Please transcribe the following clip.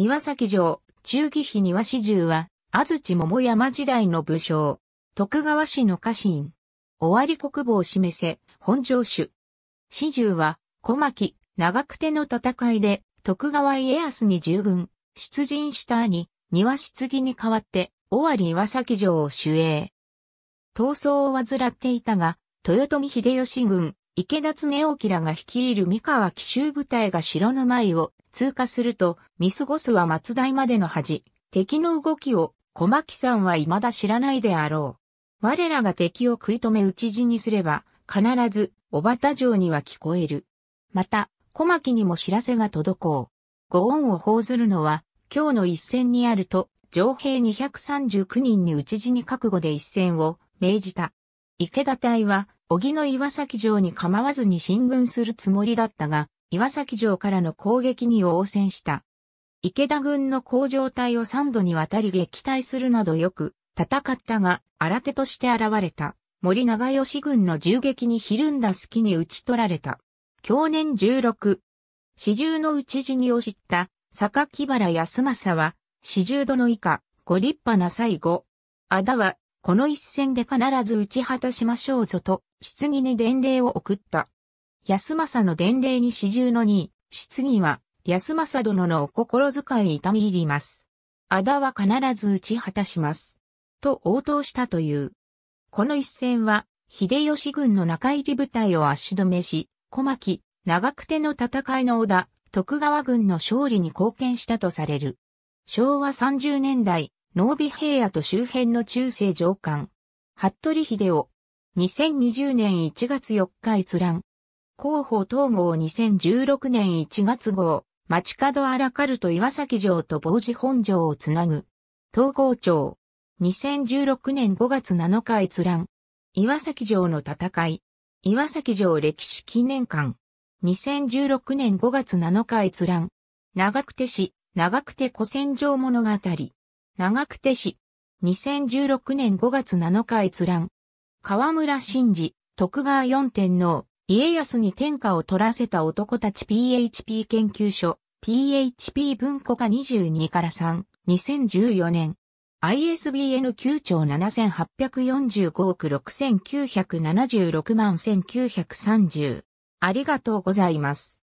岩崎城、中義妃庭四十は、安土桃山時代の武将、徳川氏の家臣。尾張国防示せ、本城主。四十は、小牧、長久手の戦いで、徳川家康に従軍、出陣した兄、庭出義に代わって、尾張岩崎城を守衛。闘争を患っていたが、豊臣秀吉軍、池田恒興らが率いる三河奇襲部隊が城の前を通過すると、見過ごすは松台までの恥。敵の動きを、小牧さんは未だ知らないであろう。我らが敵を食い止め討ち死にすれば、必ず、小畑城には聞こえる。また、小牧にも知らせが届こう。ご恩を報ずるのは、今日の一戦にあると、上兵239人に討ち死に覚悟で一戦を命じた。池田隊は、小木の岩崎城に構わずに進軍するつもりだったが、岩崎城からの攻撃に応戦した。池田軍の工場隊を三度にわたり撃退するなどよく戦ったが、新手として現れた森長吉軍の銃撃にひるんだ隙に打ち取られた。去年16、四十のち死にを知った坂木原康政は、四度の以下、ご立派な最後。あだは、この一戦で必ず打ち果たしましょうぞと、質疑に伝令を送った。安政の伝令に始終の2、質疑は、安政殿のお心遣い痛み入ります。あだは必ず打ち果たします。と応答したという。この一戦は、秀吉軍の中入り部隊を足止めし、小牧、長久手の戦いの織田、徳川軍の勝利に貢献したとされる。昭和30年代、濃尾平野と周辺の中世上官、服部秀夫、2020年1月4日閲覧。広報統合2016年1月号、街角アラカルト岩崎城と坊寺本城をつなぐ。統合庁。2016年5月7日閲覧。岩崎城の戦い。岩崎城歴史記念館。2016年5月7日閲覧。長久手市、長久手古戦場物語。長久手市。2016年5月7日閲覧。河村真治、徳川四天皇、家康に天下を取らせた男たち PHP 研究所、PHP 文庫化22から3、2014年。ISBN 9兆7845億6976万1930。ありがとうございます。